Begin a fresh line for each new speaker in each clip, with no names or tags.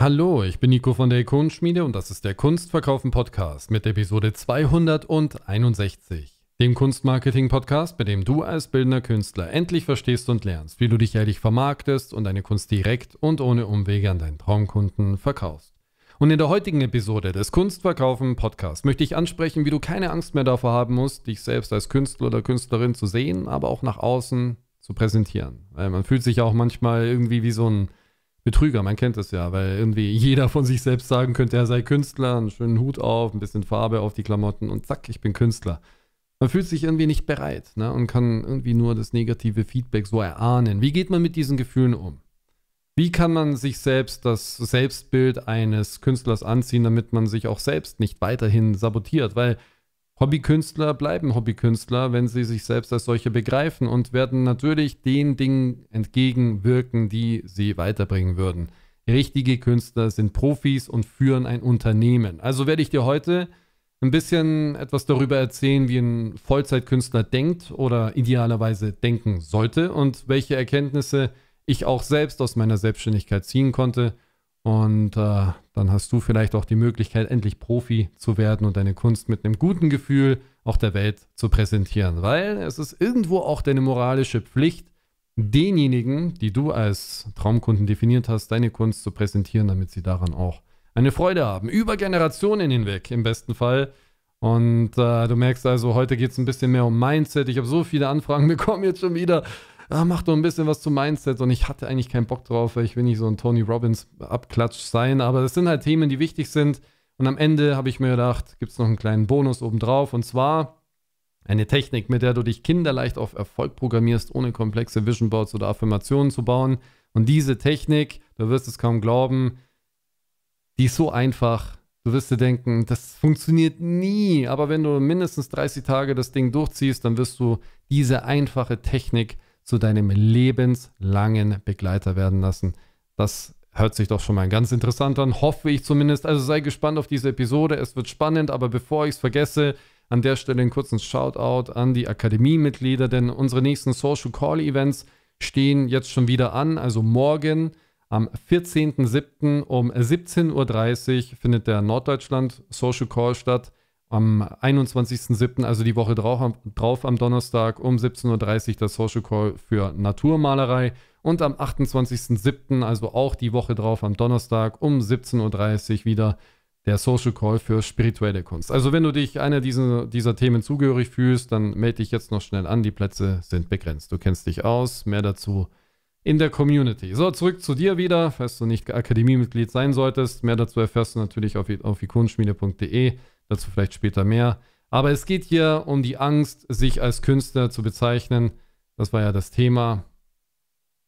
Hallo, ich bin Nico von der Ikonenschmiede und das ist der Kunstverkaufen Podcast mit Episode 261, dem Kunstmarketing Podcast, bei dem du als bildender Künstler endlich verstehst und lernst, wie du dich ehrlich vermarktest und deine Kunst direkt und ohne Umwege an deinen Traumkunden verkaufst. Und in der heutigen Episode des Kunstverkaufen Podcasts möchte ich ansprechen, wie du keine Angst mehr davor haben musst, dich selbst als Künstler oder Künstlerin zu sehen, aber auch nach außen zu präsentieren. Weil man fühlt sich auch manchmal irgendwie wie so ein Betrüger, man kennt das ja, weil irgendwie jeder von sich selbst sagen könnte, er sei Künstler, einen schönen Hut auf, ein bisschen Farbe auf die Klamotten und zack, ich bin Künstler. Man fühlt sich irgendwie nicht bereit ne, und kann irgendwie nur das negative Feedback so erahnen. Wie geht man mit diesen Gefühlen um? Wie kann man sich selbst das Selbstbild eines Künstlers anziehen, damit man sich auch selbst nicht weiterhin sabotiert? Weil Hobbykünstler bleiben Hobbykünstler, wenn sie sich selbst als solche begreifen und werden natürlich den Dingen entgegenwirken, die sie weiterbringen würden. Richtige Künstler sind Profis und führen ein Unternehmen. Also werde ich dir heute ein bisschen etwas darüber erzählen, wie ein Vollzeitkünstler denkt oder idealerweise denken sollte und welche Erkenntnisse ich auch selbst aus meiner Selbstständigkeit ziehen konnte – und äh, dann hast du vielleicht auch die Möglichkeit, endlich Profi zu werden und deine Kunst mit einem guten Gefühl auch der Welt zu präsentieren. Weil es ist irgendwo auch deine moralische Pflicht, denjenigen, die du als Traumkunden definiert hast, deine Kunst zu präsentieren, damit sie daran auch eine Freude haben. Über Generationen hinweg im besten Fall. Und äh, du merkst also, heute geht es ein bisschen mehr um Mindset. Ich habe so viele Anfragen bekommen jetzt schon wieder ah, mach doch ein bisschen was zum Mindset. Und ich hatte eigentlich keinen Bock drauf, weil ich will nicht so ein Tony Robbins abklatsch sein. Aber das sind halt Themen, die wichtig sind. Und am Ende habe ich mir gedacht, gibt es noch einen kleinen Bonus obendrauf. Und zwar eine Technik, mit der du dich kinderleicht auf Erfolg programmierst, ohne komplexe Vision Boards oder Affirmationen zu bauen. Und diese Technik, du wirst es kaum glauben, die ist so einfach. Du wirst dir denken, das funktioniert nie. Aber wenn du mindestens 30 Tage das Ding durchziehst, dann wirst du diese einfache Technik zu deinem lebenslangen Begleiter werden lassen. Das hört sich doch schon mal ganz interessant an, hoffe ich zumindest. Also sei gespannt auf diese Episode, es wird spannend, aber bevor ich es vergesse, an der Stelle einen kurzen Shoutout an die Akademie-Mitglieder, denn unsere nächsten Social Call Events stehen jetzt schon wieder an. Also morgen am 14.07. um 17.30 Uhr findet der Norddeutschland Social Call statt am 21.07., also die Woche drauf, drauf am Donnerstag um 17.30 Uhr das Social Call für Naturmalerei und am 28.07., also auch die Woche drauf am Donnerstag um 17.30 Uhr wieder der Social Call für spirituelle Kunst. Also wenn du dich einer dieser, dieser Themen zugehörig fühlst, dann melde dich jetzt noch schnell an, die Plätze sind begrenzt. Du kennst dich aus, mehr dazu in der Community. So, zurück zu dir wieder, falls du nicht Akademiemitglied sein solltest. Mehr dazu erfährst du natürlich auf, auf ikonschmiede.de. Dazu vielleicht später mehr. Aber es geht hier um die Angst, sich als Künstler zu bezeichnen. Das war ja das Thema.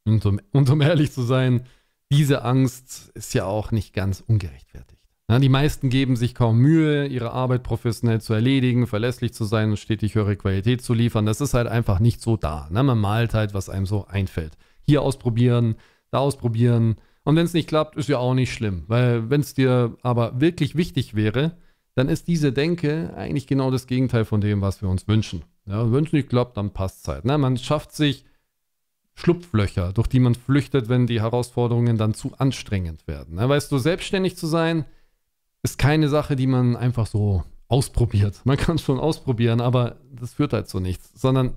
Und um, und um ehrlich zu sein, diese Angst ist ja auch nicht ganz ungerechtfertigt. Ja, die meisten geben sich kaum Mühe, ihre Arbeit professionell zu erledigen, verlässlich zu sein und stetig höhere Qualität zu liefern. Das ist halt einfach nicht so da. Ne? Man malt halt, was einem so einfällt. Hier ausprobieren, da ausprobieren. Und wenn es nicht klappt, ist ja auch nicht schlimm. Weil wenn es dir aber wirklich wichtig wäre, dann ist diese Denke eigentlich genau das Gegenteil von dem, was wir uns wünschen. Ja, wünschen ich glaube, dann passt es halt. Ne? Man schafft sich Schlupflöcher, durch die man flüchtet, wenn die Herausforderungen dann zu anstrengend werden. Ne? Weißt du, selbstständig zu sein, ist keine Sache, die man einfach so ausprobiert. Man kann es schon ausprobieren, aber das führt halt zu nichts, sondern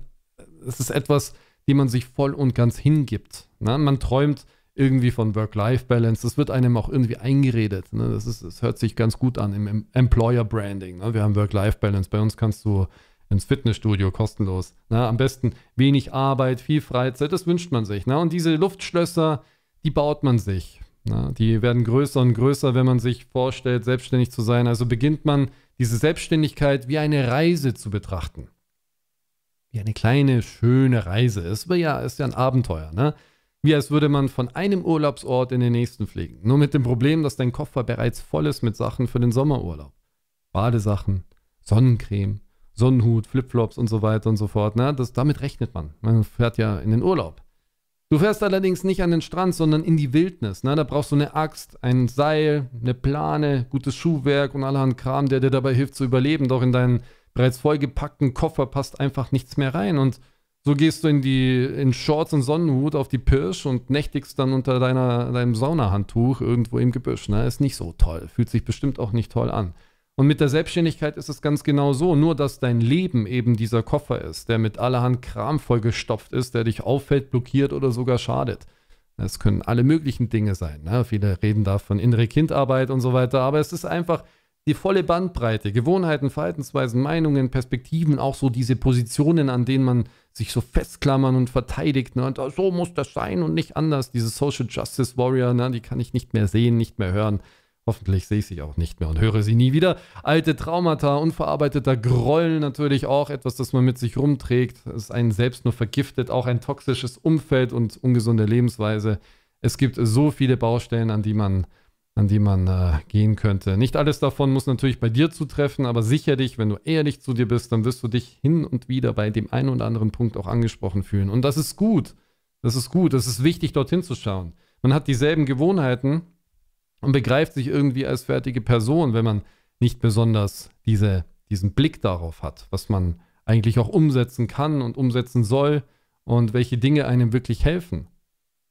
es ist etwas, dem man sich voll und ganz hingibt. Ne? Man träumt irgendwie von Work-Life-Balance. Das wird einem auch irgendwie eingeredet. Ne? Das, ist, das hört sich ganz gut an im, Employer-Branding. Ne? Wir haben Work-Life-Balance. Bei uns kannst du ins Fitnessstudio kostenlos. Ne? Am besten wenig Arbeit, viel Freizeit. Das wünscht man sich. Ne? Und diese Luftschlösser, die baut man sich. Ne? Die werden größer und größer, wenn man sich vorstellt, selbstständig zu sein. Also beginnt man diese Selbstständigkeit wie eine Reise zu betrachten. Wie eine kleine, schöne Reise. Es ist ja, ist ja ein Abenteuer. Ne? wie als würde man von einem Urlaubsort in den nächsten fliegen. Nur mit dem Problem, dass dein Koffer bereits voll ist mit Sachen für den Sommerurlaub. Badesachen, Sonnencreme, Sonnenhut, Flipflops und so weiter und so fort. Na, ne? das, damit rechnet man. Man fährt ja in den Urlaub. Du fährst allerdings nicht an den Strand, sondern in die Wildnis. Na, ne? da brauchst du eine Axt, ein Seil, eine Plane, gutes Schuhwerk und allerhand Kram, der dir dabei hilft zu überleben. Doch in deinen bereits vollgepackten Koffer passt einfach nichts mehr rein. Und so gehst du in die in Shorts und Sonnenhut auf die Pirsch und nächtigst dann unter deiner, deinem Saunahandtuch irgendwo im Gebüsch. Ne? Ist nicht so toll. Fühlt sich bestimmt auch nicht toll an. Und mit der Selbstständigkeit ist es ganz genau so, nur dass dein Leben eben dieser Koffer ist, der mit allerhand Kram vollgestopft ist, der dich auffällt, blockiert oder sogar schadet. Es können alle möglichen Dinge sein. Ne? Viele reden da von innere Kindarbeit und so weiter, aber es ist einfach die volle Bandbreite, Gewohnheiten, Verhaltensweisen, Meinungen, Perspektiven, auch so diese Positionen, an denen man sich so festklammern und verteidigt. Ne? Und ah, so muss das sein und nicht anders. Diese Social Justice Warrior, ne? die kann ich nicht mehr sehen, nicht mehr hören. Hoffentlich sehe ich sie auch nicht mehr und höre sie nie wieder. Alte Traumata, unverarbeiteter Groll natürlich auch, etwas, das man mit sich rumträgt, es einen selbst nur vergiftet, auch ein toxisches Umfeld und ungesunde Lebensweise. Es gibt so viele Baustellen, an die man an die man äh, gehen könnte. Nicht alles davon muss natürlich bei dir zutreffen, aber sicherlich, wenn du ehrlich zu dir bist, dann wirst du dich hin und wieder bei dem einen oder anderen Punkt auch angesprochen fühlen. Und das ist gut. Das ist gut. Es ist wichtig, dorthin zu schauen. Man hat dieselben Gewohnheiten und begreift sich irgendwie als fertige Person, wenn man nicht besonders diese, diesen Blick darauf hat, was man eigentlich auch umsetzen kann und umsetzen soll und welche Dinge einem wirklich helfen.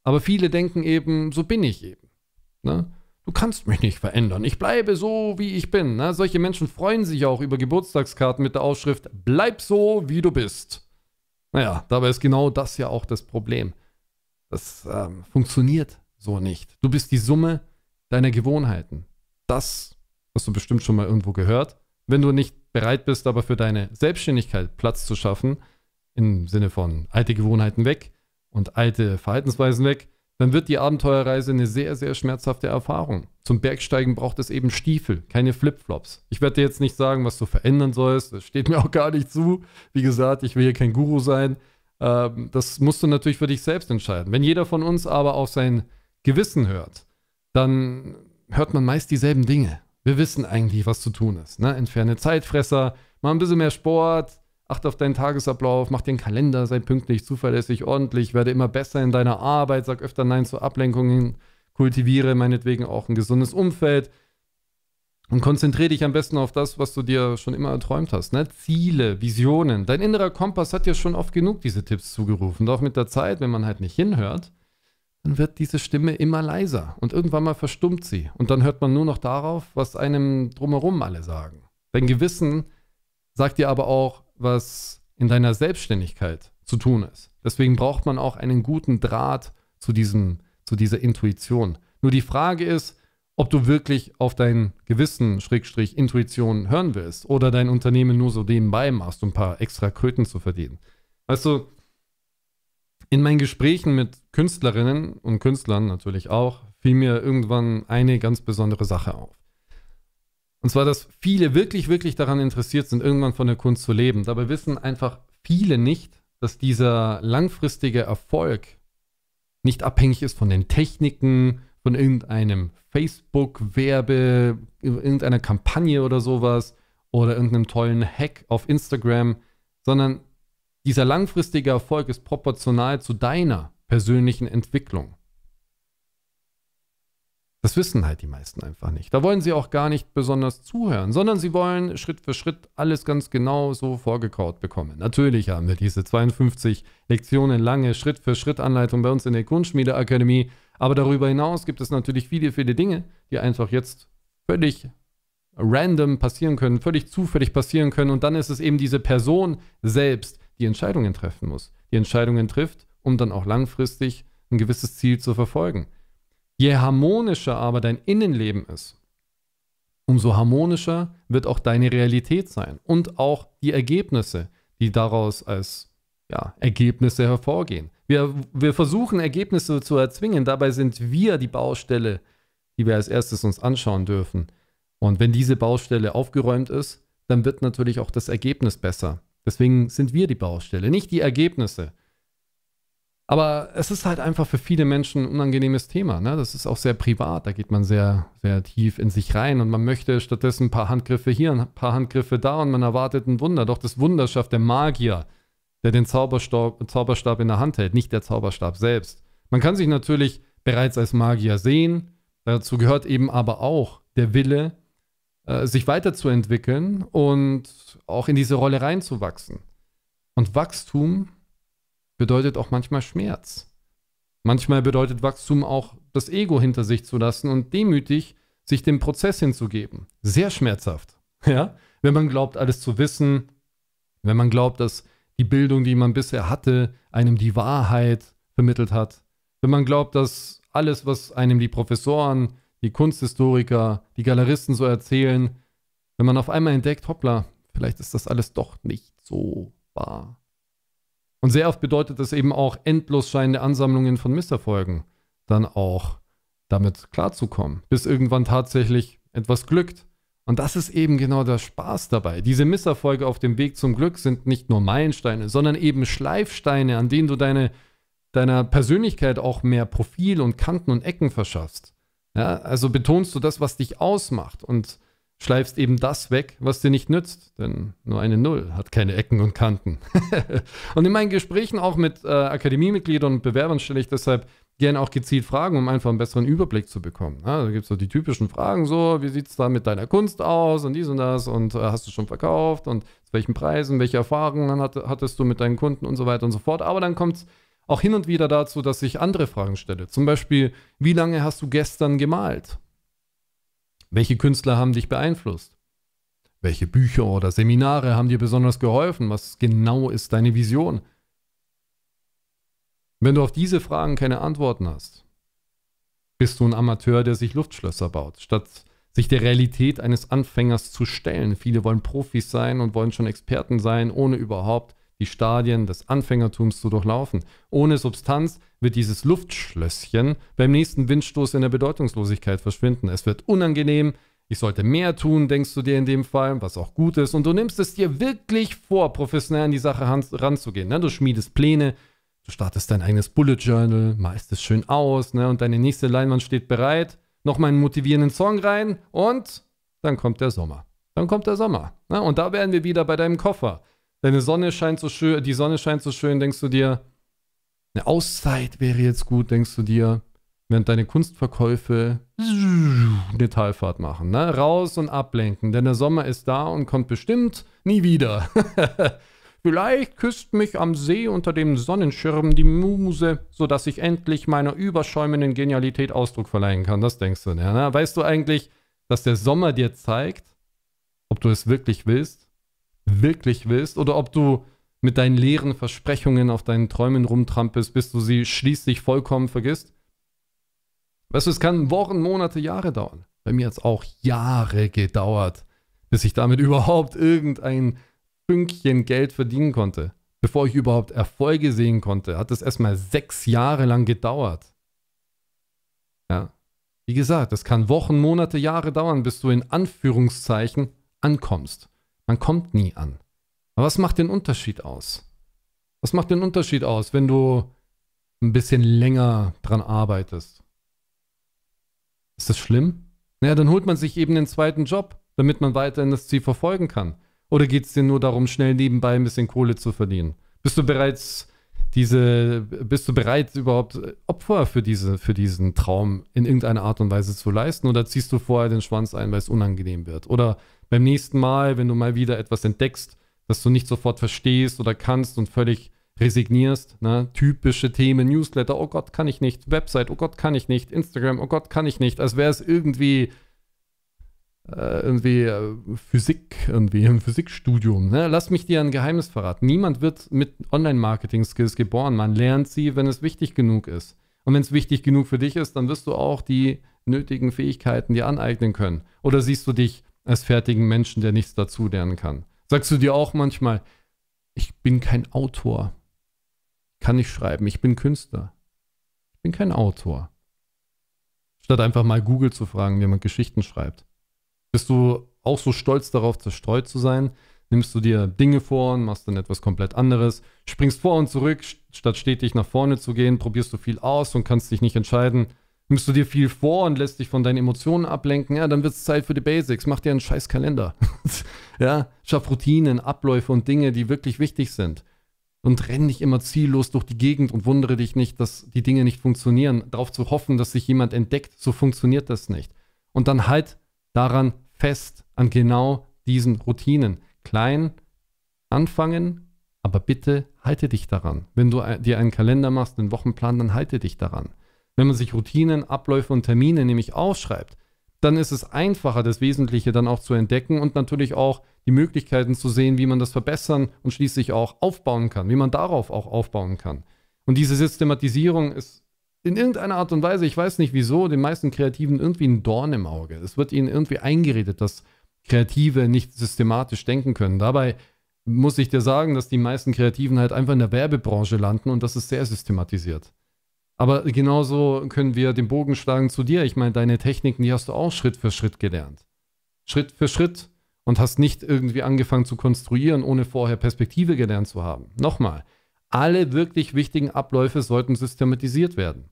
Aber viele denken eben, so bin ich eben. Ne? du kannst mich nicht verändern. Ich bleibe so, wie ich bin. Na, ne? solche Menschen freuen sich auch über Geburtstagskarten mit der Ausschrift, bleib so, wie du bist. Naja, dabei ist genau das ja auch das Problem. Das ähm, funktioniert so nicht. Du bist die Summe deiner Gewohnheiten. Das hast du bestimmt schon mal irgendwo gehört. Wenn du nicht bereit bist, aber für deine Selbstständigkeit Platz zu schaffen, im Sinne von alte Gewohnheiten weg und alte Verhaltensweisen weg, dann wird die Abenteuerreise eine sehr, sehr schmerzhafte Erfahrung. Zum Bergsteigen braucht es eben Stiefel, keine Flipflops. Ich werde dir jetzt nicht sagen, was du verändern sollst. Das steht mir auch gar nicht zu. Wie gesagt, ich will hier kein Guru sein. Ähm, das musst du natürlich für dich selbst entscheiden. Wenn jeder von uns aber auf sein Gewissen hört, dann hört man meist dieselben Dinge. Wir wissen eigentlich, was zu tun ist. Ne? Entferne Zeitfresser, mach ein bisschen mehr Sport, Achte auf deinen Tagesablauf, mach den Kalender, sei pünktlich, zuverlässig, ordentlich, werde immer besser in deiner Arbeit, sag öfter Nein zu Ablenkungen, kultiviere meinetwegen auch ein gesundes Umfeld und konzentriere dich am besten auf das, was du dir schon immer erträumt hast. Ne? Ziele, Visionen. Dein innerer Kompass hat dir schon oft genug diese Tipps zugerufen. Doch mit der Zeit, wenn man halt nicht hinhört, dann wird diese Stimme immer leiser und irgendwann mal verstummt sie. Und dann hört man nur noch darauf, was einem drumherum alle sagen. Dein Gewissen sagt dir aber auch, was in deiner Selbstständigkeit zu tun ist. Deswegen braucht man auch einen guten Draht zu, diesem, zu dieser Intuition. Nur die Frage ist, ob du wirklich auf dein Gewissen, Schrägstrich, Intuition hören willst oder dein Unternehmen nur so nebenbei machst, um ein paar extra Kröten zu verdienen. Weißt du, in meinen Gesprächen mit Künstlerinnen und Künstlern natürlich auch, fiel mir irgendwann eine ganz besondere Sache auf. Und zwar, dass viele wirklich, wirklich daran interessiert sind, irgendwann von der Kunst zu leben. Dabei wissen einfach viele nicht, dass dieser langfristige Erfolg nicht abhängig ist von den Techniken, von irgendeinem Facebook-Werbe, irgendeiner Kampagne oder sowas oder irgendeinem tollen Hack auf Instagram, sondern dieser langfristige Erfolg ist proportional zu deiner persönlichen Entwicklung. Das wissen halt die meisten einfach nicht. Da wollen sie auch gar nicht besonders zuhören, sondern sie wollen Schritt für Schritt alles ganz genau so vorgekaut bekommen. Natürlich haben wir diese 52 Lektionen lange Schritt für Schritt Anleitung bei uns in der Grundschmiedeakademie, aber darüber hinaus gibt es natürlich viele, viele Dinge, die einfach jetzt völlig random passieren können, völlig zufällig passieren können und dann ist es eben diese Person selbst, die Entscheidungen treffen muss, die Entscheidungen trifft, um dann auch langfristig ein gewisses Ziel zu verfolgen. Je harmonischer aber dein Innenleben ist, umso harmonischer wird auch deine Realität sein und auch die Ergebnisse, die daraus als ja, Ergebnisse hervorgehen. Wir, wir versuchen Ergebnisse zu erzwingen, dabei sind wir die Baustelle, die wir als erstes uns anschauen dürfen. Und wenn diese Baustelle aufgeräumt ist, dann wird natürlich auch das Ergebnis besser. Deswegen sind wir die Baustelle, nicht die Ergebnisse. Aber es ist halt einfach für viele Menschen ein unangenehmes Thema. Ne? Das ist auch sehr privat. Da geht man sehr, sehr tief in sich rein und man möchte stattdessen ein paar Handgriffe hier, ein paar Handgriffe da und man erwartet ein Wunder. Doch das Wunder schafft der Magier, der den Zauberstab, Zauberstab in der Hand hält, nicht der Zauberstab selbst. Man kann sich natürlich bereits als Magier sehen. Dazu gehört eben aber auch der Wille, äh, sich weiterzuentwickeln und auch in diese Rolle reinzuwachsen. Und Wachstum bedeutet auch manchmal Schmerz. Manchmal bedeutet Wachstum auch, das Ego hinter sich zu lassen und demütig sich dem Prozess hinzugeben. Sehr schmerzhaft, ja? Wenn man glaubt, alles zu wissen, wenn man glaubt, dass die Bildung, die man bisher hatte, einem die Wahrheit vermittelt hat, wenn man glaubt, dass alles, was einem die Professoren, die Kunsthistoriker, die Galeristen so erzählen, wenn man auf einmal entdeckt, hoppla, vielleicht ist das alles doch nicht so wahr. Und sehr oft bedeutet das eben auch endlos scheinende Ansammlungen von Misserfolgen, dann auch damit klarzukommen, bis irgendwann tatsächlich etwas glückt. Und das ist eben genau der Spaß dabei. Diese Misserfolge auf dem Weg zum Glück sind nicht nur Meilensteine, sondern eben Schleifsteine, an denen du deine, deiner Persönlichkeit auch mehr Profil und Kanten und Ecken verschaffst. Ja, also betonst du das, was dich ausmacht und schleifst eben das weg, was dir nicht nützt. Denn nur eine Null hat keine Ecken und Kanten. und in meinen Gesprächen auch mit äh, Akademiemitgliedern und Bewerbern stelle ich deshalb gerne auch gezielt Fragen, um einfach einen besseren Überblick zu bekommen. Ja, da gibt es so die typischen Fragen, so, wie sieht es da mit deiner Kunst aus und dies und das und äh, hast du schon verkauft und zu welchen Preisen, welche Erfahrungen hat, hattest du mit deinen Kunden und so weiter und so fort. Aber dann kommt es auch hin und wieder dazu, dass ich andere Fragen stelle. Zum Beispiel, wie lange hast du gestern gemalt? Welche Künstler haben dich beeinflusst? Welche Bücher oder Seminare haben dir besonders geholfen? Was genau ist deine Vision? Wenn du auf diese Fragen keine Antworten hast, bist du ein Amateur, der sich Luftschlösser baut, statt sich der Realität eines Anfängers zu stellen. Viele wollen Profis sein und wollen schon Experten sein, ohne überhaupt die Stadien des Anfängertums zu durchlaufen. Ohne Substanz wird dieses Luftschlösschen beim nächsten Windstoß in der Bedeutungslosigkeit verschwinden. Es wird unangenehm. Ich sollte mehr tun, denkst du dir in dem Fall, was auch gut ist. Und du nimmst es dir wirklich vor, professionell an die Sache ranzugehen. Ne? Du schmiedest Pläne, du startest dein eigenes Bullet Journal, malst es schön aus ne? und deine nächste Leinwand steht bereit. Nochmal einen motivierenden Song rein und dann kommt der Sommer. Dann kommt der Sommer. Ne? Und da wären wir wieder bei deinem Koffer deine Sonne scheint so schön, die Sonne scheint so schön, denkst du dir, eine Auszeit wäre jetzt gut, denkst du dir, während deine Kunstverkäufe eine Talfahrt machen. Ne? Raus und ablenken, denn der Sommer ist da und kommt bestimmt nie wieder. Vielleicht küsst mich am See unter dem Sonnenschirm die Muse, sodass ich endlich meiner überschäumenden Genialität Ausdruck verleihen kann. Das denkst du, ne? Weißt du eigentlich, dass der Sommer dir zeigt, ob du es wirklich willst? wirklich willst oder ob du mit deinen leeren Versprechungen auf deinen Träumen rumtrampelst, bis du sie schließlich vollkommen vergisst. Weißt du, es kann Wochen, Monate, Jahre dauern. Bei mir hat es auch Jahre gedauert, bis ich damit überhaupt irgendein Pünktchen Geld verdienen konnte. Bevor ich überhaupt Erfolge sehen konnte, hat es erstmal sechs Jahre lang gedauert. Ja. Wie gesagt, es kann Wochen, Monate, Jahre dauern, bis du in Anführungszeichen ankommst. Man kommt nie an. Aber was macht den Unterschied aus? Was macht den Unterschied aus, wenn du ein bisschen länger dran arbeitest? Ist das schlimm? Naja, dann holt man sich eben den zweiten Job, damit man weiterhin das Ziel verfolgen kann. Oder geht es dir nur darum, schnell nebenbei ein bisschen Kohle zu verdienen? Bist du bereits diese, bist du bereit, überhaupt Opfer für, diese, für diesen Traum in irgendeiner Art und Weise zu leisten? Oder ziehst du vorher den Schwanz ein, weil es unangenehm wird? Oder beim nächsten Mal, wenn du mal wieder etwas entdeckst, das du nicht sofort verstehst oder kannst und völlig resignierst, ne? typische Themen, Newsletter, oh Gott, kann ich nicht, Website, oh Gott, kann ich nicht, Instagram, oh Gott, kann ich nicht, als wäre es irgendwie äh, irgendwie äh, Physik, irgendwie im Physikstudium. Ne? Lass mich dir ein Geheimnis verraten. Niemand wird mit Online-Marketing-Skills geboren. Man lernt sie, wenn es wichtig genug ist. Und wenn es wichtig genug für dich ist, dann wirst du auch die nötigen Fähigkeiten dir aneignen können. Oder siehst du dich als fertigen Menschen, der nichts dazu lernen kann? Sagst du dir auch manchmal, ich bin kein Autor, kann ich schreiben, ich bin Künstler, ich bin kein Autor. Statt einfach mal Google zu fragen, wie man Geschichten schreibt. Bist du auch so stolz darauf, zerstreut zu sein? Nimmst du dir Dinge vor und machst dann etwas komplett anderes? Springst vor und zurück, statt stetig nach vorne zu gehen, probierst du viel aus und kannst dich nicht entscheiden. Nimmst du dir viel vor und lässt dich von deinen Emotionen ablenken, ja, dann wird es Zeit für die Basics. Mach dir einen scheiß Kalender. ja, schaff Routinen, Abläufe und Dinge, die wirklich wichtig sind. Und renn nicht immer ziellos durch die Gegend und wundere dich nicht, dass die Dinge nicht funktionieren. Darauf zu hoffen, dass sich jemand entdeckt, so funktioniert das nicht. Und dann halt daran, fest an genau diesen Routinen. Klein anfangen, aber bitte halte dich daran. Wenn du äh, dir einen Kalender machst, einen Wochenplan, dann halte dich daran. Wenn man sich Routinen, Abläufe und Termine nämlich aufschreibt, dann ist es einfacher, das Wesentliche dann auch zu entdecken und natürlich auch die Möglichkeiten zu sehen, wie man das verbessern und schließlich auch aufbauen kann, wie man darauf auch aufbauen kann. Und diese Systematisierung ist in irgendeiner Art und Weise, ich weiß nicht wieso, den meisten Kreativen irgendwie ein Dorn im Auge. Es wird ihnen irgendwie eingeredet, dass Kreative nicht systematisch denken können. Dabei muss ich dir sagen, dass die meisten Kreativen halt einfach in der Werbebranche landen und das ist sehr systematisiert. Aber genauso können wir den Bogen schlagen zu dir. Ich meine, deine Techniken, die hast du auch Schritt für Schritt gelernt. Schritt für Schritt und hast nicht irgendwie angefangen zu konstruieren, ohne vorher Perspektive gelernt zu haben. Nochmal, alle wirklich wichtigen Abläufe sollten systematisiert werden.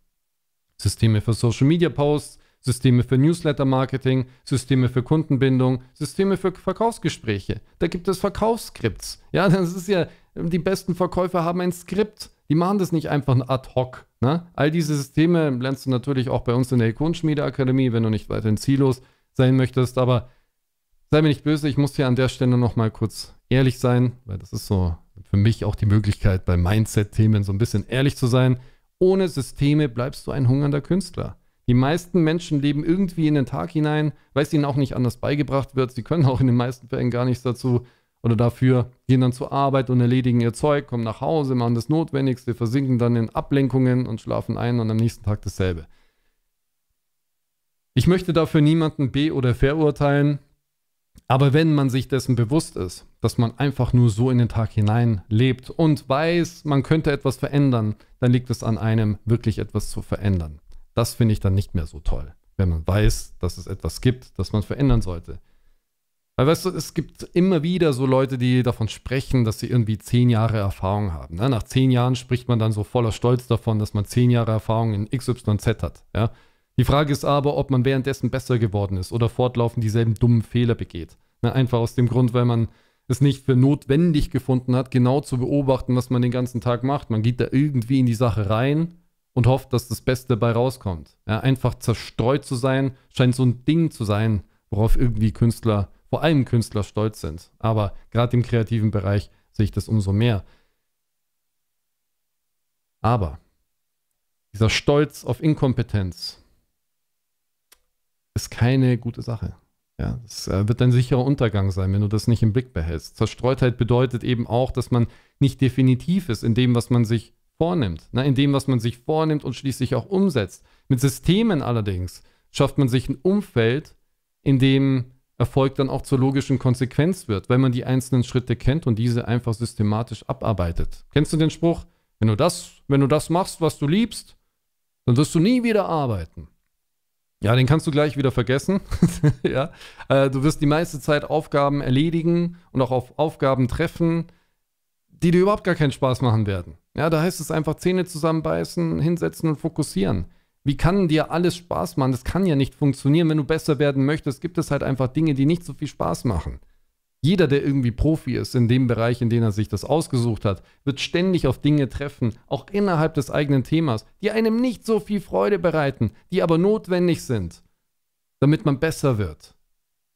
Systeme für Social Media Posts, Systeme für Newsletter Marketing, Systeme für Kundenbindung, Systeme für Verkaufsgespräche. Da gibt es Verkaufsskripts. Ja, das ist ja, die besten Verkäufer haben ein Skript. Die machen das nicht einfach ad hoc. Ne? All diese Systeme lernst du natürlich auch bei uns in der Ikonenschmiedeakademie, wenn du nicht weiterhin ziellos sein möchtest. Aber sei mir nicht böse, ich muss hier an der Stelle nochmal kurz ehrlich sein, weil das ist so für mich auch die Möglichkeit, bei Mindset-Themen so ein bisschen ehrlich zu sein ohne Systeme bleibst du ein hungernder Künstler. Die meisten Menschen leben irgendwie in den Tag hinein, weil es ihnen auch nicht anders beigebracht wird. Sie können auch in den meisten Fällen gar nichts dazu oder dafür, gehen dann zur Arbeit und erledigen ihr Zeug, kommen nach Hause, machen das Notwendigste, versinken dann in Ablenkungen und schlafen ein und am nächsten Tag dasselbe. Ich möchte dafür niemanden be- oder verurteilen. Aber wenn man sich dessen bewusst ist, dass man einfach nur so in den Tag hinein lebt und weiß, man könnte etwas verändern, dann liegt es an einem, wirklich etwas zu verändern. Das finde ich dann nicht mehr so toll, wenn man weiß, dass es etwas gibt, das man verändern sollte. Weil weißt du, es gibt immer wieder so Leute, die davon sprechen, dass sie irgendwie zehn Jahre Erfahrung haben. Ne? Nach zehn Jahren spricht man dann so voller Stolz davon, dass man zehn Jahre Erfahrung in XYZ hat. Ja? Die Frage ist aber, ob man währenddessen besser geworden ist oder fortlaufend dieselben dummen Fehler begeht. Na, ne, einfach aus dem Grund, weil man es nicht für notwendig gefunden hat, genau zu beobachten, was man den ganzen Tag macht. Man geht da irgendwie in die Sache rein und hofft, dass das Beste dabei rauskommt. Ja, einfach zerstreut zu sein, scheint so ein Ding zu sein, worauf irgendwie Künstler, vor allem Künstler stolz sind. Aber gerade im kreativen Bereich sehe ich das umso mehr. Aber dieser Stolz auf Inkompetenz, ist keine gute Sache. Ja, das äh, wird ein sicherer Untergang sein, wenn du das nicht im Blick behältst. Zerstreutheit halt bedeutet eben auch, dass man nicht definitiv ist in dem, was man sich vornimmt, ne? in dem, was man sich vornimmt und schließlich auch umsetzt. Mit Systemen allerdings schafft man sich ein Umfeld, in dem Erfolg dann auch zur logischen Konsequenz wird, weil man die einzelnen Schritte kennt und diese einfach systematisch abarbeitet. Kennst du den Spruch? Wenn du das, wenn du das machst, was du liebst, dann wirst du nie wieder arbeiten. Ja, den kannst du gleich wieder vergessen. ja. Äh, du wirst die meiste Zeit Aufgaben erledigen und auch auf Aufgaben treffen, die dir überhaupt gar keinen Spaß machen werden. Ja, da heißt es einfach Zähne zusammenbeißen, hinsetzen und fokussieren. Wie kann dir alles Spaß machen? Das kann ja nicht funktionieren. Wenn du besser werden möchtest, gibt es halt einfach Dinge, die nicht so viel Spaß machen. Jeder, der irgendwie Profi ist in dem Bereich, in dem er sich das ausgesucht hat, wird ständig auf Dinge treffen, auch innerhalb des eigenen Themas, die einem nicht so viel Freude bereiten, die aber notwendig sind, damit man besser wird.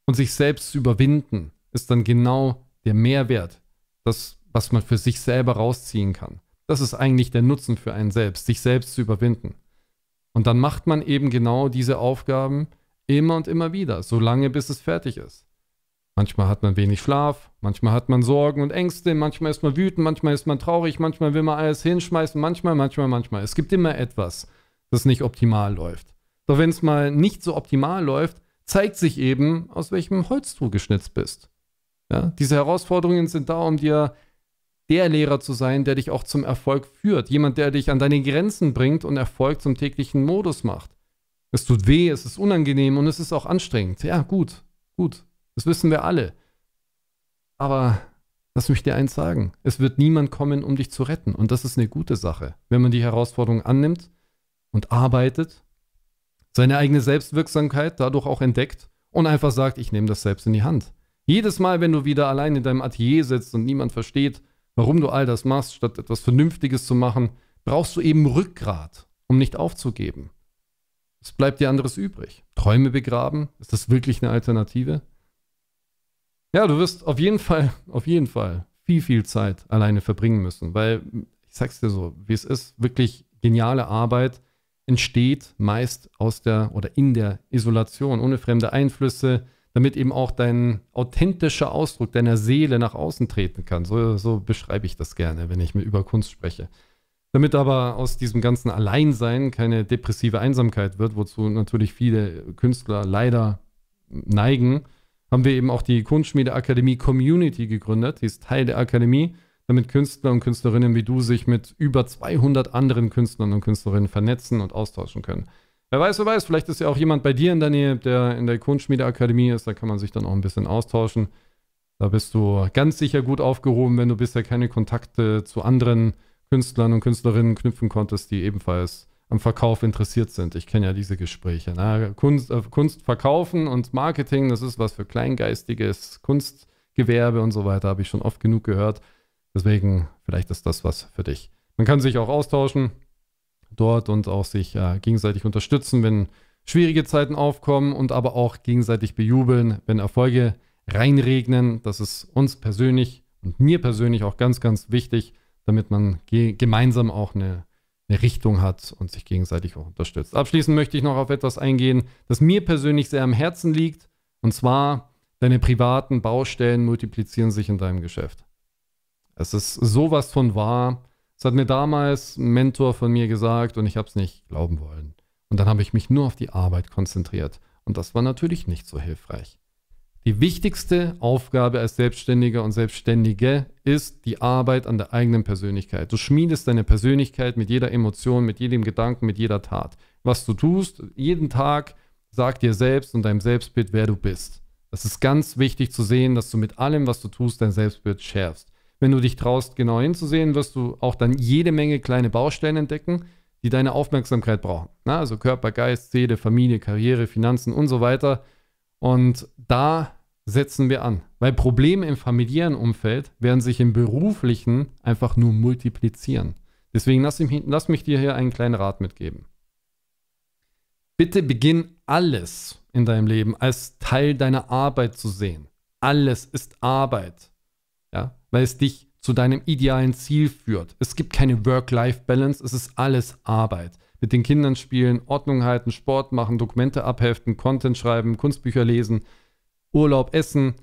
Und sich selbst zu überwinden, ist dann genau der Mehrwert, das, was man für sich selber rausziehen kann. Das ist eigentlich der Nutzen für einen selbst, sich selbst zu überwinden. Und dann macht man eben genau diese Aufgaben immer und immer wieder, solange bis es fertig ist. Manchmal hat man wenig Schlaf, manchmal hat man Sorgen und Ängste, manchmal ist man wütend, manchmal ist man traurig, manchmal will man alles hinschmeißen, manchmal, manchmal, manchmal. Es gibt immer etwas, das nicht optimal läuft. Doch wenn es mal nicht so optimal läuft, zeigt sich eben, aus welchem Holz du geschnitzt bist. Ja? Diese Herausforderungen sind da, um dir der Lehrer zu sein, der dich auch zum Erfolg führt. Jemand, der dich an deine Grenzen bringt und Erfolg zum täglichen Modus macht. Es tut weh, es ist unangenehm und es ist auch anstrengend. Ja, gut, gut. Das wissen wir alle. Aber lass mich dir eins sagen. Es wird niemand kommen, um dich zu retten. Und das ist eine gute Sache, wenn man die Herausforderung annimmt und arbeitet, seine eigene Selbstwirksamkeit dadurch auch entdeckt und einfach sagt, ich nehme das selbst in die Hand. Jedes Mal, wenn du wieder allein in deinem Atelier sitzt und niemand versteht, warum du all das machst, statt etwas Vernünftiges zu machen, brauchst du eben Rückgrat, um nicht aufzugeben. Es bleibt dir anderes übrig. Träume begraben, ist das wirklich eine Alternative? Ja, du wirst auf jeden Fall, auf jeden Fall viel, viel Zeit alleine verbringen müssen, weil ich sag's dir so, wie es ist, wirklich geniale Arbeit entsteht meist aus der oder in der Isolation, ohne fremde Einflüsse, damit eben auch dein authentischer Ausdruck deiner Seele nach außen treten kann. So, so beschreibe ich das gerne, wenn ich mir über Kunst spreche. Damit aber aus diesem ganzen Alleinsein keine depressive Einsamkeit wird, wozu natürlich viele Künstler leider neigen, haben wir eben auch die Kunstschmiede Akademie Community gegründet. Die ist Teil der Akademie, damit Künstler und Künstlerinnen wie du sich mit über 200 anderen Künstlern und Künstlerinnen vernetzen und austauschen können. Wer weiß, wer weiß, vielleicht ist ja auch jemand bei dir in der Nähe, der in der Kunstschmiede Akademie ist, da kann man sich dann auch ein bisschen austauschen. Da bist du ganz sicher gut aufgehoben, wenn du bisher keine Kontakte zu anderen Künstlern und Künstlerinnen knüpfen konntest, die ebenfalls am Verkauf interessiert sind. Ich kenne ja diese Gespräche. Na, ne? Kunst, äh, Kunst verkaufen und Marketing, das ist was für kleingeistiges Kunstgewerbe und so weiter, habe ich schon oft genug gehört. Deswegen, vielleicht ist das was für dich. Man kann sich auch austauschen dort und auch sich äh, gegenseitig unterstützen, wenn schwierige Zeiten aufkommen und aber auch gegenseitig bejubeln, wenn Erfolge reinregnen. Das ist uns persönlich und mir persönlich auch ganz, ganz wichtig, damit man gemeinsam auch eine eine Richtung hat und sich gegenseitig auch unterstützt. Abschließend möchte ich noch auf etwas eingehen, das mir persönlich sehr am Herzen liegt, und zwar deine privaten Baustellen multiplizieren sich in deinem Geschäft. Es ist sowas von wahr. Das hat mir damals ein Mentor von mir gesagt und ich habe es nicht glauben wollen. Und dann habe ich mich nur auf die Arbeit konzentriert und das war natürlich nicht so hilfreich. Die wichtigste Aufgabe als Selbstständiger und Selbstständige ist die Arbeit an der eigenen Persönlichkeit. Du schmiedest deine Persönlichkeit mit jeder Emotion, mit jedem Gedanken, mit jeder Tat. Was du tust, jeden Tag sag dir selbst und deinem Selbstbild, wer du bist. Das ist ganz wichtig zu sehen, dass du mit allem, was du tust, dein Selbstbild schärfst. Wenn du dich traust, genau hinzusehen, wirst du auch dann jede Menge kleine Baustellen entdecken, die deine Aufmerksamkeit brauchen. Na, also Körper, Geist, Seele, Familie, Karriere, Finanzen und so weiter. Und da setzen wir an. Weil Probleme im familiären Umfeld werden sich im beruflichen einfach nur multiplizieren. Deswegen lass, ich, lass mich dir hier einen kleinen Rat mitgeben. Bitte beginn alles in deinem Leben als Teil deiner Arbeit zu sehen. Alles ist Arbeit. Ja, weil es dich zu deinem idealen Ziel führt. Es gibt keine Work-Life-Balance, es ist alles Arbeit. Mit den Kindern spielen, Ordnung halten, Sport machen, Dokumente abheften, Content schreiben, Kunstbücher lesen, Urlaub, Essen,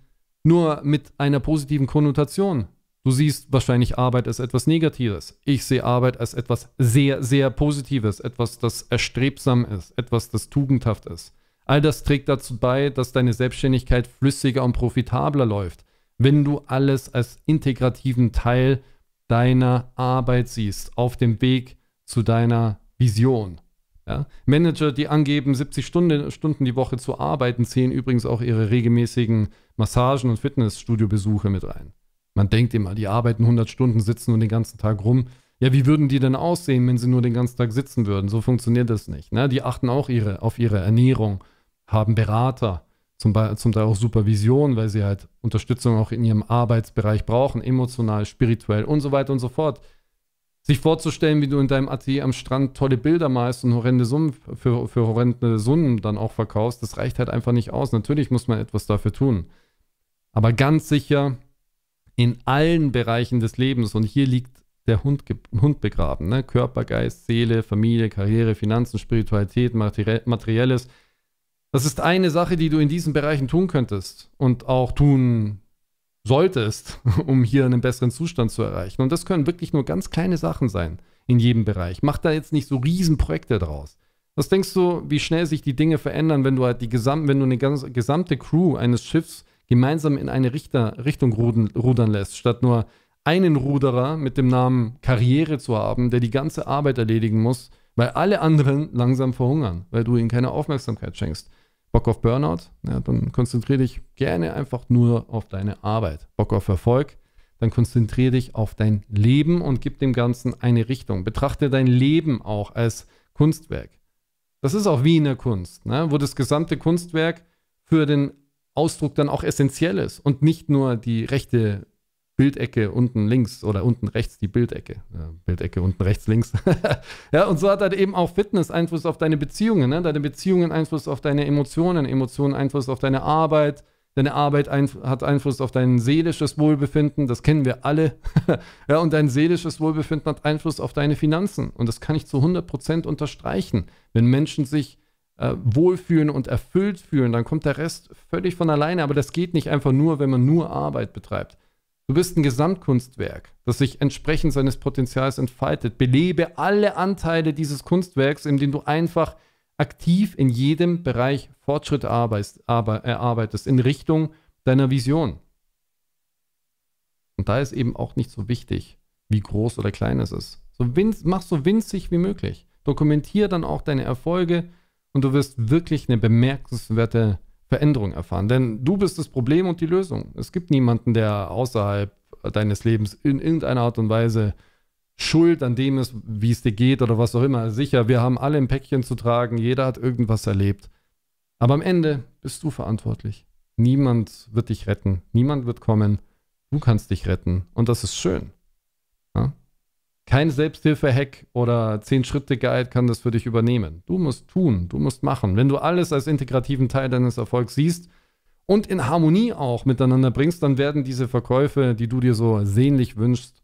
nur mit einer positiven Konnotation. Du siehst wahrscheinlich Arbeit als etwas Negatives. Ich sehe Arbeit als etwas sehr, sehr Positives, etwas, das erstrebsam ist, etwas, das tugendhaft ist. All das trägt dazu bei, dass deine Selbstständigkeit flüssiger und profitabler läuft, wenn du alles als integrativen Teil deiner Arbeit siehst, auf dem Weg zu deiner Vision. Ja? Manager, die angeben, 70 Stunden, Stunden die Woche zu arbeiten, zählen übrigens auch ihre regelmäßigen Massagen und Fitnessstudio-Besuche mit rein. Man denkt immer, die arbeiten 100 Stunden, sitzen nur den ganzen Tag rum. Ja, wie würden die denn aussehen, wenn sie nur den ganzen Tag sitzen würden? So funktioniert das nicht. Ne? Die achten auch ihre, auf ihre Ernährung, haben Berater, zum, zum Teil auch Supervision, weil sie halt Unterstützung auch in ihrem Arbeitsbereich brauchen, emotional, spirituell und so weiter und so fort sich vorzustellen, wie du in deinem Atelier am Strand tolle Bilder malst und horrende Summen für, für horrende Summen dann auch verkaufst, das reicht halt einfach nicht aus. Natürlich muss man etwas dafür tun. Aber ganz sicher in allen Bereichen des Lebens und hier liegt der Hund, Hund begraben. Ne? Körper, Geist, Seele, Familie, Karriere, Finanzen, Spiritualität, Materielles. Das ist eine Sache, die du in diesen Bereichen tun könntest und auch tun solltest, um hier einen besseren Zustand zu erreichen. Und das können wirklich nur ganz kleine Sachen sein in jedem Bereich. Mach da jetzt nicht so Riesenprojekte draus. Was denkst du, wie schnell sich die Dinge verändern, wenn du halt die gesamte, wenn du eine ganze, gesamte Crew eines Schiffs gemeinsam in eine Richter, Richtung rudern, rudern lässt, statt nur einen Ruderer mit dem Namen Karriere zu haben, der die ganze Arbeit erledigen muss, weil alle anderen langsam verhungern, weil du ihnen keine Aufmerksamkeit schenkst. Bock auf Burnout? Ja, dann konzentriere dich gerne einfach nur auf deine Arbeit. Bock auf Erfolg? Dann konzentriere dich auf dein Leben und gib dem Ganzen eine Richtung. Betrachte dein Leben auch als Kunstwerk. Das ist auch wie in der Kunst, ne? wo das gesamte Kunstwerk für den Ausdruck dann auch essentiell ist und nicht nur die rechte Bildecke unten links oder unten rechts die Bildecke. Ja, Bildecke unten rechts links. ja, und so hat halt eben auch Fitness Einfluss auf deine Beziehungen, ne? deine Beziehungen Einfluss auf deine Emotionen, Emotionen Einfluss auf deine Arbeit, deine Arbeit einf hat Einfluss auf dein seelisches Wohlbefinden, das kennen wir alle. ja, und dein seelisches Wohlbefinden hat Einfluss auf deine Finanzen. Und das kann ich zu 100% unterstreichen. Wenn Menschen sich äh, wohlfühlen und erfüllt fühlen, dann kommt der Rest völlig von alleine. Aber das geht nicht einfach nur, wenn man nur Arbeit betreibt. Du bist ein Gesamtkunstwerk, das sich entsprechend seines Potenzials entfaltet. Belebe alle Anteile dieses Kunstwerks, indem du einfach aktiv in jedem Bereich Fortschritt erarbeitest, in Richtung deiner Vision. Und da ist eben auch nicht so wichtig, wie groß oder klein es ist. So winz, mach so winzig wie möglich. Dokumentiere dann auch deine Erfolge und du wirst wirklich eine bemerkenswerte Veränderung erfahren. Denn du bist das Problem und die Lösung. Es gibt niemanden, der außerhalb deines Lebens in irgendeiner Art und Weise schuld an dem ist, wie es dir geht oder was auch immer. Sicher, wir haben alle ein Päckchen zu tragen, jeder hat irgendwas erlebt. Aber am Ende bist du verantwortlich. Niemand wird dich retten, niemand wird kommen. Du kannst dich retten und das ist schön. Kein Selbsthilfe-Hack oder 10-Schritte-Guide kann das für dich übernehmen. Du musst tun, du musst machen. Wenn du alles als integrativen Teil deines Erfolgs siehst und in Harmonie auch miteinander bringst, dann werden diese Verkäufe, die du dir so sehnlich wünschst,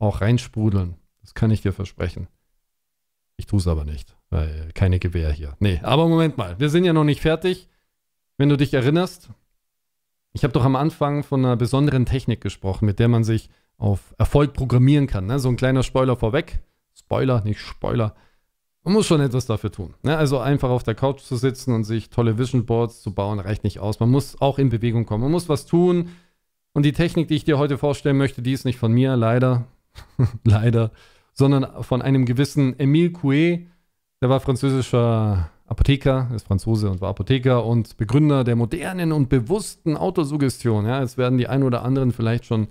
auch reinsprudeln. Das kann ich dir versprechen. Ich tue es aber nicht, weil keine Gewehr hier. Nee, aber Moment mal, wir sind ja noch nicht fertig. Wenn du dich erinnerst, ich habe doch am Anfang von einer besonderen Technik gesprochen, mit der man sich auf Erfolg programmieren kann. Ne? So ein kleiner Spoiler vorweg. Spoiler, nicht Spoiler. Man muss schon etwas dafür tun. Ne? Also einfach auf der Couch zu sitzen und sich tolle Vision Boards zu bauen, reicht nicht aus. Man muss auch in Bewegung kommen. Man muss was tun. Und die Technik, die ich dir heute vorstellen möchte, die ist nicht von mir, leider. leider. Sondern von einem gewissen Emile Coué. Der war französischer Apotheker, ist Franzose und war Apotheker und Begründer der modernen und bewussten Autosuggestion. Ja, jetzt werden die ein oder anderen vielleicht schon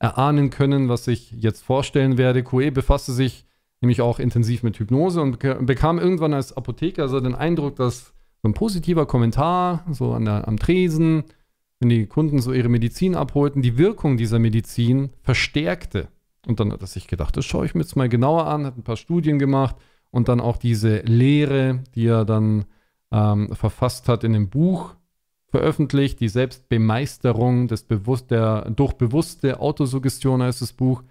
erahnen können, was ich jetzt vorstellen werde. Kue befasste sich nämlich auch intensiv mit Hypnose und bekam irgendwann als Apotheker so den Eindruck, dass so ein positiver Kommentar, so an der, am Tresen, wenn die Kunden so ihre Medizin abholten, die Wirkung dieser Medizin verstärkte. Und dann hat er sich gedacht, das schaue ich mir jetzt mal genauer an, hat ein paar Studien gemacht und dann auch diese Lehre, die er dann ähm, verfasst hat in dem Buch, veröffentlicht, die Selbstbemeisterung des Bewusst der, durch bewusste Autosuggestion heißt das Buch.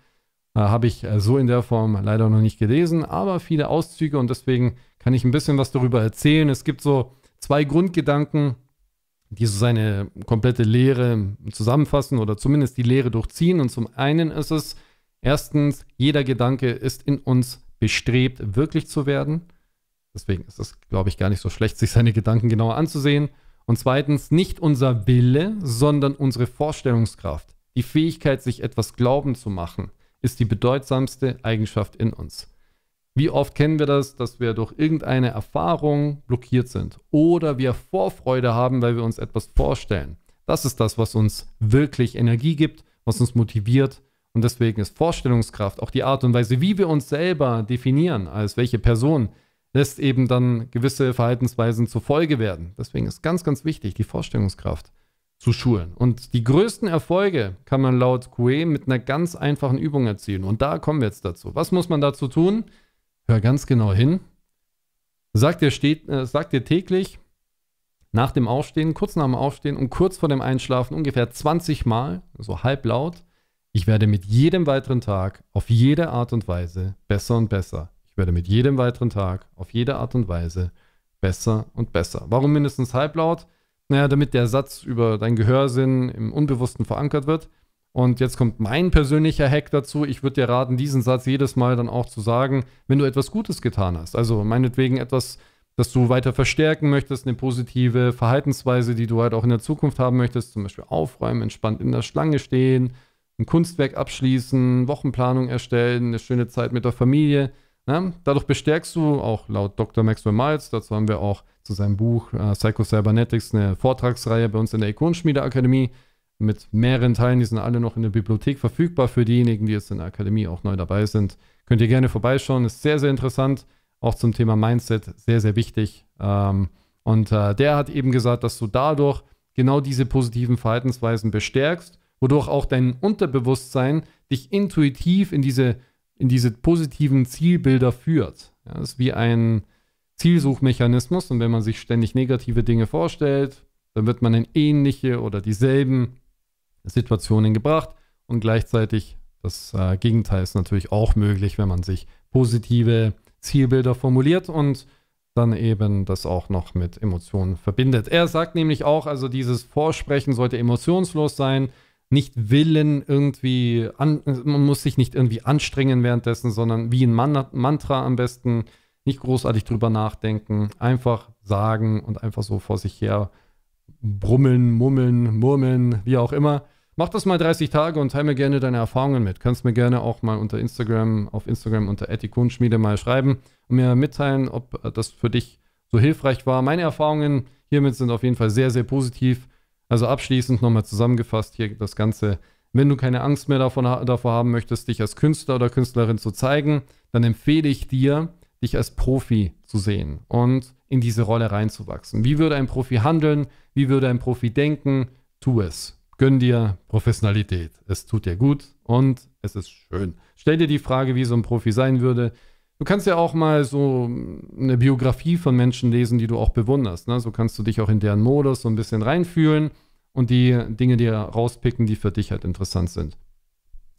Äh, Habe ich äh, so in der Form leider noch nicht gelesen, aber viele Auszüge und deswegen kann ich ein bisschen was darüber erzählen. Es gibt so zwei Grundgedanken, die so seine komplette Lehre zusammenfassen oder zumindest die Lehre durchziehen. Und zum einen ist es, erstens, jeder Gedanke ist in uns bestrebt, wirklich zu werden. Deswegen ist es, glaube ich, gar nicht so schlecht, sich seine Gedanken genauer anzusehen. Und zweitens nicht unser Wille, sondern unsere Vorstellungskraft, die Fähigkeit, sich etwas glauben zu machen, ist die bedeutsamste Eigenschaft in uns. Wie oft kennen wir das, dass wir durch irgendeine Erfahrung blockiert sind oder wir Vorfreude haben, weil wir uns etwas vorstellen. Das ist das, was uns wirklich Energie gibt, was uns motiviert. Und deswegen ist Vorstellungskraft auch die Art und Weise, wie wir uns selber definieren, als welche Person, lässt eben dann gewisse Verhaltensweisen zur Folge werden. Deswegen ist ganz, ganz wichtig, die Vorstellungskraft zu schulen. Und die größten Erfolge kann man laut QE mit einer ganz einfachen Übung erzielen. Und da kommen wir jetzt dazu. Was muss man dazu tun? Hör ganz genau hin. Sag dir, steht, äh, sag dir täglich nach dem Aufstehen, kurz nach dem Aufstehen und kurz vor dem Einschlafen ungefähr 20 Mal, so halblaut, ich werde mit jedem weiteren Tag auf jede Art und Weise besser und besser werde mit jedem weiteren Tag auf jede Art und Weise besser und besser. Warum mindestens halblaut? Naja, damit der Satz über deinen Gehörsinn im Unbewussten verankert wird. Und jetzt kommt mein persönlicher Hack dazu. Ich würde dir raten, diesen Satz jedes Mal dann auch zu sagen, wenn du etwas Gutes getan hast. Also meinetwegen etwas, das du weiter verstärken möchtest, eine positive Verhaltensweise, die du halt auch in der Zukunft haben möchtest, zum Beispiel aufräumen, entspannt in der Schlange stehen, ein Kunstwerk abschließen, Wochenplanung erstellen, eine schöne Zeit mit der Familie. Ja, ne? dadurch bestärkst du auch laut Dr. Maxwell Miles, dazu haben wir auch zu seinem Buch äh, Psycho Cybernetics eine Vortragsreihe bei uns in der Ikonenschmiede Akademie mit mehreren Teilen, die sind alle noch in der Bibliothek verfügbar für diejenigen, die jetzt in der Akademie auch neu dabei sind. Könnt ihr gerne vorbeischauen, ist sehr, sehr interessant, auch zum Thema Mindset, sehr, sehr wichtig. Ähm, und äh, der hat eben gesagt, dass du dadurch genau diese positiven Verhaltensweisen bestärkst, wodurch auch dein Unterbewusstsein dich intuitiv in diese in diese positiven Zielbilder führt. Ja, das ist wie ein Zielsuchmechanismus und wenn man sich ständig negative Dinge vorstellt, dann wird man in ähnliche oder dieselben Situationen gebracht und gleichzeitig das äh, Gegenteil ist natürlich auch möglich, wenn man sich positive Zielbilder formuliert und dann eben das auch noch mit Emotionen verbindet. Er sagt nämlich auch, also dieses Vorsprechen sollte emotionslos sein, nicht willen irgendwie, an, man muss sich nicht irgendwie anstrengen währenddessen, sondern wie ein Man Mantra am besten, nicht großartig drüber nachdenken, einfach sagen und einfach so vor sich her brummeln, mummeln, murmeln, wie auch immer. Mach das mal 30 Tage und teile mir gerne deine Erfahrungen mit. Kannst mir gerne auch mal unter Instagram, auf Instagram unter Etikunschmiede mal schreiben und mir mitteilen, ob das für dich so hilfreich war. Meine Erfahrungen hiermit sind auf jeden Fall sehr, sehr positiv. Also abschließend nochmal zusammengefasst hier das Ganze. Wenn du keine Angst mehr davon, davor haben möchtest, dich als Künstler oder Künstlerin zu zeigen, dann empfehle ich dir, dich als Profi zu sehen und in diese Rolle reinzuwachsen. Wie würde ein Profi handeln? Wie würde ein Profi denken? Tu es. Gönn dir Professionalität. Es tut dir gut und es ist schön. Stell dir die Frage, wie so ein Profi sein würde. Du kannst ja auch mal so eine Biografie von Menschen lesen, die du auch bewunderst. Ne? So kannst du dich auch in deren Modus so ein bisschen reinfühlen und die Dinge dir rauspicken, die für dich halt interessant sind.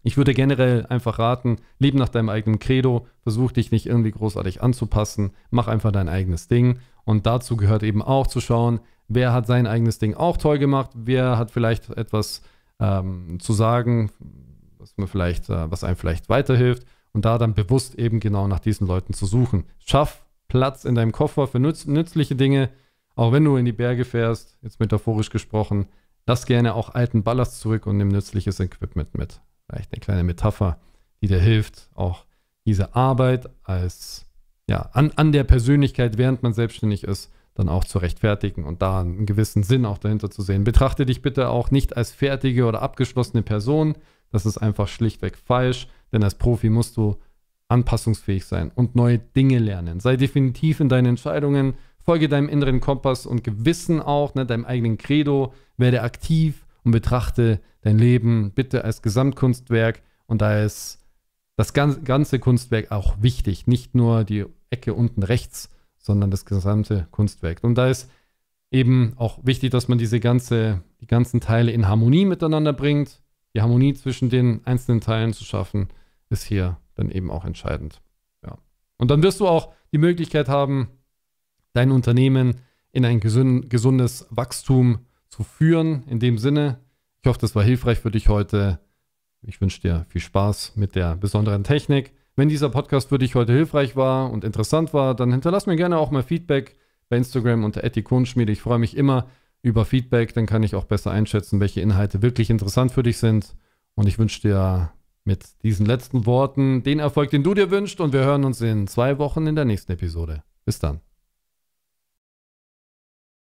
Ich würde generell einfach raten, lebe nach deinem eigenen Credo, versuch dich nicht irgendwie großartig anzupassen, mach einfach dein eigenes Ding. Und dazu gehört eben auch zu schauen, wer hat sein eigenes Ding auch toll gemacht, wer hat vielleicht etwas ähm, zu sagen, was, mir vielleicht, äh, was einem vielleicht weiterhilft und da dann bewusst eben genau nach diesen Leuten zu suchen. Schaff Platz in deinem Koffer für nütz nützliche Dinge, auch wenn du in die Berge fährst, jetzt metaphorisch gesprochen. Lass gerne auch alten Ballast zurück und nimm nützliches Equipment mit. Vielleicht eine kleine Metapher, die dir hilft, auch diese Arbeit als ja, an, an der Persönlichkeit, während man selbstständig ist, dann auch zu rechtfertigen und da einen gewissen Sinn auch dahinter zu sehen. Betrachte dich bitte auch nicht als fertige oder abgeschlossene Person. Das ist einfach schlichtweg falsch. Denn als Profi musst du anpassungsfähig sein und neue Dinge lernen. Sei definitiv in deinen Entscheidungen, folge deinem inneren Kompass und Gewissen auch, ne, deinem eigenen Credo, werde aktiv und betrachte dein Leben bitte als Gesamtkunstwerk. Und da ist das ganze Kunstwerk auch wichtig, nicht nur die Ecke unten rechts, sondern das gesamte Kunstwerk. Und da ist eben auch wichtig, dass man diese ganze, die ganzen Teile in Harmonie miteinander bringt, die Harmonie zwischen den einzelnen Teilen zu schaffen ist hier dann eben auch entscheidend. Ja. Und dann wirst du auch die Möglichkeit haben, dein Unternehmen in ein gesundes Wachstum zu führen. In dem Sinne, ich hoffe, das war hilfreich für dich heute. Ich wünsche dir viel Spaß mit der besonderen Technik. Wenn dieser Podcast für dich heute hilfreich war und interessant war, dann hinterlass mir gerne auch mal Feedback bei Instagram unter etikonschmiede. Ich freue mich immer über Feedback, dann kann ich auch besser einschätzen, welche Inhalte wirklich interessant für dich sind. Und ich wünsche dir mit diesen letzten Worten den Erfolg, den du dir wünschst und wir hören uns in zwei Wochen in der nächsten Episode. Bis dann.